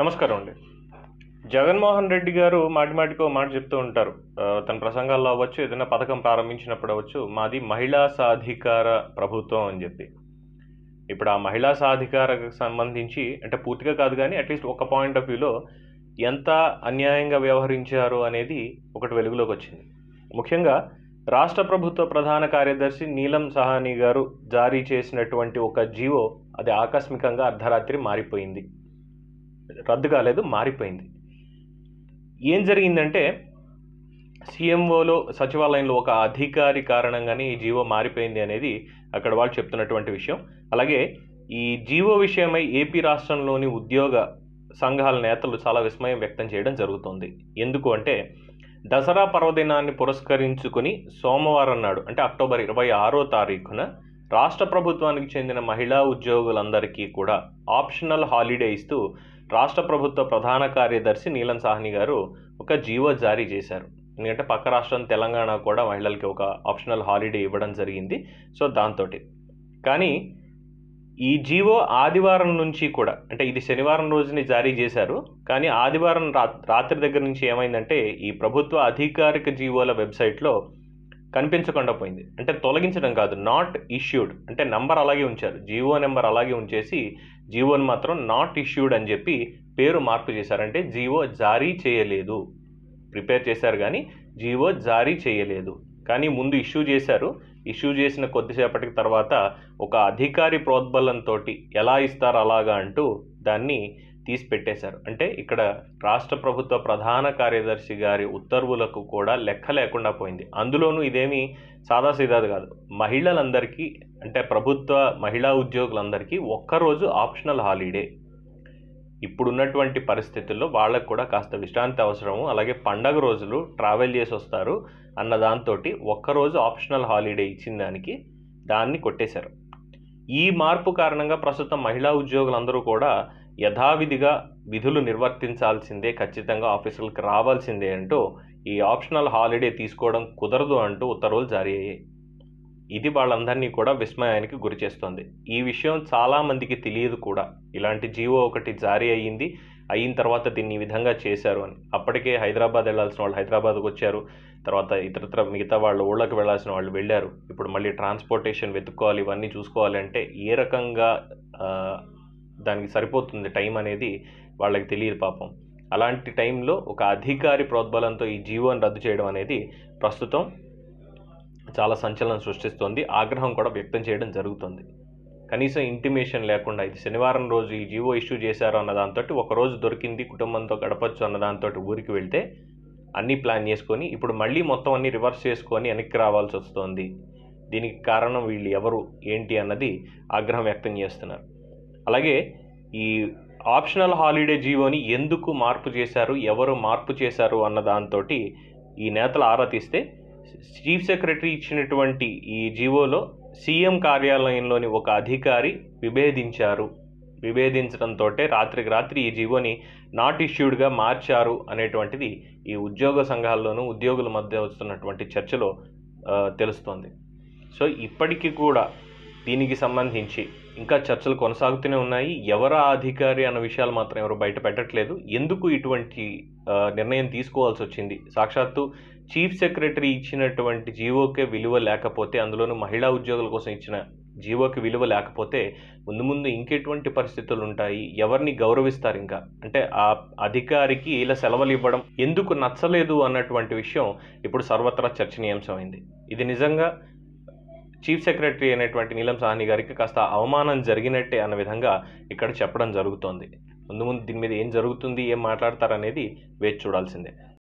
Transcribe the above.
నమస్కారం అండి జగన్మోహన్ రెడ్డి గారు మాటిమాటికో మాట చెప్తూ ఉంటారు తన ప్రసంగాల్లో అవ్వచ్చు ఏదైనా పథకం ప్రారంభించినప్పుడు అవ్వచ్చు మాది మహిళా సాధికార ప్రభుత్వం అని చెప్పి ఇప్పుడు ఆ మహిళా సాధికారకు సంబంధించి అంటే పూర్తిగా కాదు కానీ అట్లీస్ట్ ఒక పాయింట్ ఆఫ్ వ్యూలో ఎంత అన్యాయంగా వ్యవహరించారు అనేది ఒకటి వెలుగులోకి వచ్చింది ముఖ్యంగా రాష్ట్ర ప్రభుత్వ ప్రధాన కార్యదర్శి నీలం సహాని గారు జారీ చేసినటువంటి ఒక జీవో అది ఆకస్మికంగా అర్ధరాత్రి మారిపోయింది రద్దు కాలేదు మారిపోయింది ఏం జరిగిందంటే సిఎంఓలో సచివాలయంలో ఒక అధికారి కారణంగానే ఈ జీవో మారిపోయింది అనేది అక్కడ వాళ్ళు చెప్తున్నటువంటి విషయం అలాగే ఈ జీవో విషయమై ఏపీ రాష్ట్రంలోని ఉద్యోగ సంఘాల నేతలు చాలా విస్మయం వ్యక్తం చేయడం జరుగుతుంది ఎందుకు అంటే దసరా పర్వదినాన్ని పురస్కరించుకుని సోమవారం నాడు అంటే అక్టోబర్ ఇరవై ఆరో తారీఖున రాష్ట్ర ప్రభుత్వానికి చెందిన మహిళా ఉద్యోగులందరికీ కూడా ఆప్షనల్ హాలిడే ఇస్తూ రాష్ట్ర ప్రభుత్వ ప్రధాన కార్యదర్శి నీలం సాహ్ని గారు ఒక జీవో జారీ చేశారు ఎందుకంటే పక్క రాష్ట్రం తెలంగాణ కూడా మహిళలకి ఒక ఆప్షనల్ హాలిడే ఇవ్వడం జరిగింది సో దాంతో కానీ ఈ జీవో ఆదివారం నుంచి కూడా అంటే ఇది శనివారం రోజుని జారీ చేశారు కానీ ఆదివారం రాత్రి దగ్గర నుంచి ఏమైందంటే ఈ ప్రభుత్వ అధికారిక జీవోల వెబ్సైట్లో కనిపించకుండా పోయింది అంటే తొలగించడం కాదు నాట్ ఇష్యూడ్ అంటే నంబర్ అలాగే ఉంచారు జీవో నెంబర్ అలాగే ఉంచేసి జీవోని మాత్రం నాట్ ఇష్యూడ్ అని చెప్పి పేరు మార్పు చేశారంటే జీవో జారీ చేయలేదు ప్రిపేర్ చేశారు కానీ జీవో జారీ చేయలేదు కానీ ముందు ఇష్యూ చేశారు ఇష్యూ చేసిన కొద్దిసేపటికి తర్వాత ఒక అధికారి ప్రోద్బలంతో ఎలా ఇస్తారు అలాగా అంటూ దాన్ని తీసి పెట్టేశారు అంటే ఇక్కడ రాష్ట్ర ప్రభుత్వ ప్రధాన కార్యదర్శి గారి ఉత్తర్వులకు కూడా లెక్క లేకుండా పోయింది అందులోనూ ఇదేమి సాదాసీదాది కాదు మహిళలందరికీ అంటే ప్రభుత్వ మహిళా ఉద్యోగులందరికీ ఒక్కరోజు ఆప్షనల్ హాలిడే ఇప్పుడున్నటువంటి పరిస్థితుల్లో వాళ్ళకు కూడా కాస్త విశ్రాంతి అవసరము అలాగే పండగ రోజులు ట్రావెల్ చేసి వస్తారు అన్న దాంతో ఒక్కరోజు ఆప్షనల్ హాలిడే ఇచ్చిన దానికి దాన్ని కొట్టేశారు ఈ మార్పు కారణంగా ప్రస్తుతం మహిళా ఉద్యోగులందరూ కూడా యథావిధిగా విధులు నిర్వర్తించాల్సిందే ఖచ్చితంగా ఆఫీసులకు రావాల్సిందే అంటూ ఈ ఆప్షనల్ హాలిడే తీసుకోవడం కుదరదు అంటూ ఉత్తర్వులు జారీ అయ్యాయి ఇది వాళ్ళందరినీ కూడా విస్మయానికి గురి చేస్తుంది ఈ విషయం చాలామందికి తెలియదు కూడా ఇలాంటి జీవో ఒకటి జారీ అయ్యింది అయిన తర్వాత దీన్ని ఈ విధంగా చేశారు అని అప్పటికే హైదరాబాద్ వెళ్ళాల్సిన వాళ్ళు హైదరాబాద్కు వచ్చారు తర్వాత ఇతరత్ర మిగతా వాళ్ళు ఊళ్ళకి వెళ్ళాల్సిన వాళ్ళు వెళ్ళారు ఇప్పుడు మళ్ళీ ట్రాన్స్పోర్టేషన్ వెతుక్కోవాలి ఇవన్నీ చూసుకోవాలి అంటే ఏ రకంగా దానికి సరిపోతుంది టైం అనేది వాళ్ళకి తెలియదు పాపం అలాంటి టైంలో ఒక అధికారి ప్రోద్బలంతో ఈ జీవోని రద్దు చేయడం అనేది ప్రస్తుతం చాలా సంచలనం సృష్టిస్తోంది ఆగ్రహం కూడా వ్యక్తం చేయడం జరుగుతుంది కనీసం ఇంటిమేషన్ లేకుండా ఇది శనివారం రోజు ఈ జీవో ఇష్యూ చేశారు అన్న దాంతో ఒకరోజు దొరికింది కుటుంబంతో గడపచ్చు అన్న దాంతో ఊరికి వెళ్తే అన్నీ ప్లాన్ చేసుకొని ఇప్పుడు మళ్ళీ మొత్తం అన్నీ రివర్స్ చేసుకొని వెనక్కి రావాల్సి వస్తోంది దీనికి కారణం వీళ్ళు ఎవరు ఏంటి అన్నది ఆగ్రహం వ్యక్తం చేస్తున్నారు అలాగే ఈ ఆప్షనల్ హాలిడే జీవోని ఎందుకు మార్పు చేశారు ఎవరు మార్పు చేశారు అన్న దాంతో ఈ నేతలు ఆరా తీస్తే చీఫ్ సెక్రటరీ ఇచ్చినటువంటి ఈ జీవోలో సీఎం కార్యాలయంలోని ఒక అధికారి విభేదించారు విభేదించడంతో రాత్రికి రాత్రి ఈ జీవోని నాట్ ఇష్యూడ్గా మార్చారు అనేటువంటిది ఈ ఉద్యోగ సంఘాల్లోనూ ఉద్యోగుల మధ్య వస్తున్నటువంటి చర్చలో తెలుస్తోంది సో ఇప్పటికీ కూడా దీనికి సంబంధించి ఇంకా చర్చలు కొనసాగుతూనే ఉన్నాయి ఎవరా అధికారి అన్న విషయాలు మాత్రం ఎవరు బయట పెట్టట్లేదు ఎందుకు ఇటువంటి నిర్ణయం తీసుకోవాల్సి వచ్చింది సాక్షాత్తు చీఫ్ సెక్రటరీ ఇచ్చినటువంటి జీవోకే విలువ లేకపోతే అందులోనూ మహిళా ఉద్యోగుల కోసం ఇచ్చిన జీవోకి విలువ లేకపోతే ముందు ముందు ఇంకెటువంటి పరిస్థితులు ఉంటాయి ఎవరిని గౌరవిస్తారు ఇంకా అంటే ఆ అధికారికి ఇలా సెలవులు ఇవ్వడం ఎందుకు నచ్చలేదు అన్నటువంటి విషయం ఇప్పుడు సర్వత్రా చర్చనీయాంశమైంది ఇది నిజంగా చీఫ్ సెక్రటరీ అయినటువంటి నీలం సాహ్ని గారికి కాస్త అవమానం జరిగినట్టే అన్న విధంగా ఇక్కడ చెప్పడం జరుగుతోంది ముందు ముందు దీని మీద ఏం జరుగుతుంది ఏం మాట్లాడతారనేది వేచి చూడాల్సిందే